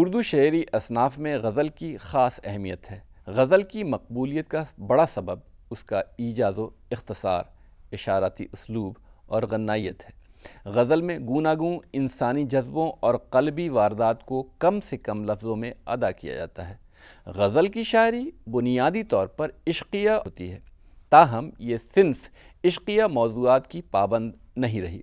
اردو شعری اصناف میں غزل کی خاص اہمیت ہے غزل کی مقبولیت کا بڑا سبب اس کا ایجاز و اختصار اشاراتی اسلوب اور غنائیت ہے غزل میں گوناگوں انسانی جذبوں اور قلبی واردات کو کم سے کم لفظوں میں ادا کیا جاتا ہے غزل کی شاعری بنیادی طور پر عشقیہ ہوتی ہے تاہم یہ صنف عشقیہ موضوعات کی پابند نہیں رہی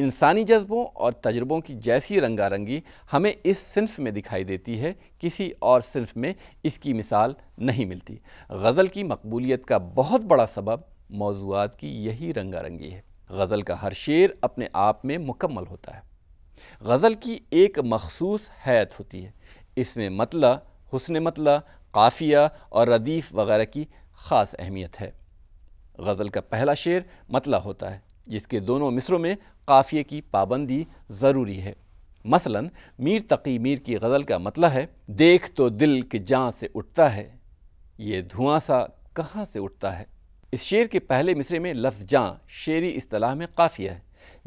انسانی جذبوں اور تجربوں کی جیسی رنگا رنگی ہمیں اس صنف میں دکھائی دیتی ہے کسی اور صنف میں اس کی مثال نہیں ملتی غزل کی مقبولیت کا بہت بڑا سبب موضوعات کی یہی رنگا رنگی ہے غزل کا ہر شعر اپنے آپ میں مکمل ہوتا ہے غزل کی ایک مخصوص حیت ہوتی ہے اس میں مطلع حسن مطلع قافیہ اور ردیف وغیرہ کی خاص اہمیت ہے غزل کا پہلا شعر مطلع ہوتا ہے جس کے دونوں مصروں میں قافیہ کی پابندی ضروری ہے مثلا میر تقی میر کی غزل کا مطلب ہے دیکھ تو دل کے جاں سے اٹھتا ہے یہ دھواں سا کہاں سے اٹھتا ہے اس شعر کے پہلے مصرے میں لفظ جاں شعری اصطلاح میں قافیہ ہے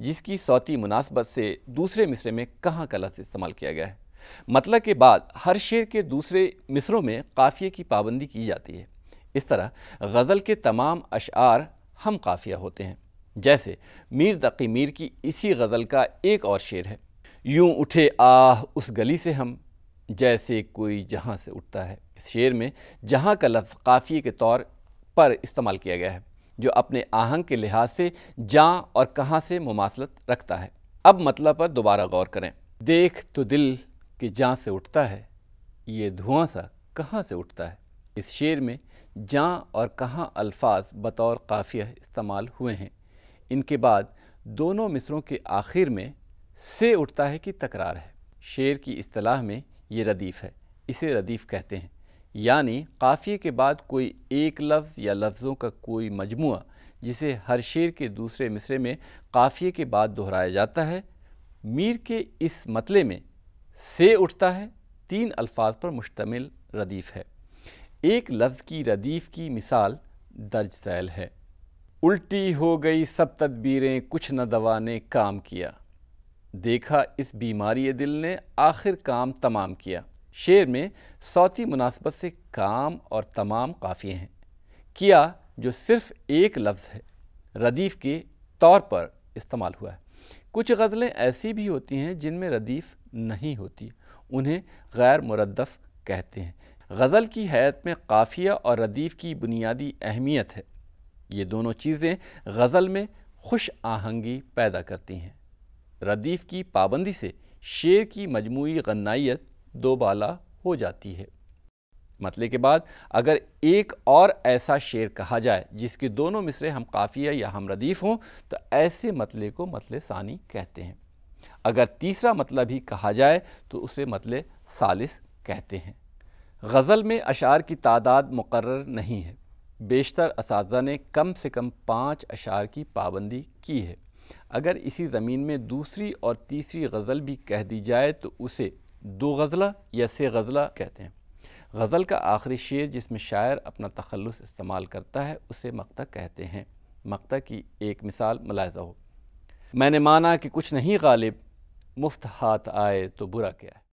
جس کی صوتی مناسبت سے دوسرے مصرے میں کہاں کا لفظ استعمال کیا گیا ہے مطلع کے بعد ہر شعر کے دوسرے مصروں میں قافیے کی پابندی کی جاتی ہے اس طرح غزل کے تمام اشعار ہم قافیہ ہوتے ہیں جیسے میر تقی میر کی اسی غزل کا ایک اور شعر ہے یوں اٹھے آہ اس گلی سے ہم جیسے کوئی جہاں سے اٹھتا ہے اس شعر میں جہاں کا لفظ قافیے کے طور پر استعمال کیا گیا ہے جو اپنے آہنگ کے لحاظ سے جاں اور کہاں سے مماثلت رکھتا ہے اب مطلب پر دوبارہ غور کریں دیکھ تو دل کہ جاں سے اٹھتا ہے یہ دھواں سا کہاں سے اٹھتا ہے اس شعر میں جاں اور کہاں الفاظ بطور قافیہ استعمال ہوئے ہیں ان کے بعد دونوں مصروں کے آخر میں سے اٹھتا ہے کہ تکرار ہے شعر کی اصطلاح میں یہ ردیف ہے اسے ردیف کہتے ہیں یعنی قافیے کے بعد کوئی ایک لفظ یا لفظوں کا کوئی مجموعہ جسے ہر شعر کے دوسرے مصرے میں قافیے کے بعد دہرایا جاتا ہے میر کے اس مطلع میں سے اٹھتا ہے تین الفاظ پر مشتمل ردیف ہے ایک لفظ کی ردیف کی مثال درج ذیل ہے الٹی ہو گئی سب تدبیریں کچھ نہ دوا نے کام کیا دیکھا اس بیماری دل نے آخر کام تمام کیا شعر میں صوتی مناسبت سے کام اور تمام قافیے ہیں کیا جو صرف ایک لفظ ہے ردیف کے طور پر استعمال ہوا ہے کچھ غزلیں ایسی بھی ہوتی ہیں جن میں ردیف نہیں ہوتی انہیں غیر مردف کہتے ہیں غزل کی حیثت میں قافیہ اور ردیف کی بنیادی اہمیت ہے یہ دونوں چیزیں غزل میں خوش آہنگی پیدا کرتی ہیں ردیف کی پابندی سے شعر کی مجموعی غنائیت دو بالا ہو جاتی ہے مطلع کے بعد اگر ایک اور ایسا شعر کہا جائے جس کی دونوں مصرے ہم قافیہ یا ہم ردیف ہوں تو ایسے مطلع کو مطلع ثانی کہتے ہیں اگر تیسرا مطلع بھی کہا جائے تو اسے مطلع ثالث کہتے ہیں غزل میں اشعار کی تعداد مقرر نہیں ہے بیشتر اساتذہ نے کم سے کم پانچ اشعار کی پابندی کی ہے اگر اسی زمین میں دوسری اور تیسری غزل بھی کہہ دی جائے تو اسے دو غزلہ یا سے غزلہ کہتے ہیں غزل کا آخری شعر جس میں شاعر اپنا تخلص استعمال کرتا ہے اسے مکتہ کہتے ہیں مکتہ کی ایک مثال ملاحظہ ہو میں نے مانا کہ کچھ نہیں غالب مفت ہاتھ آئے تو برا کیا ہے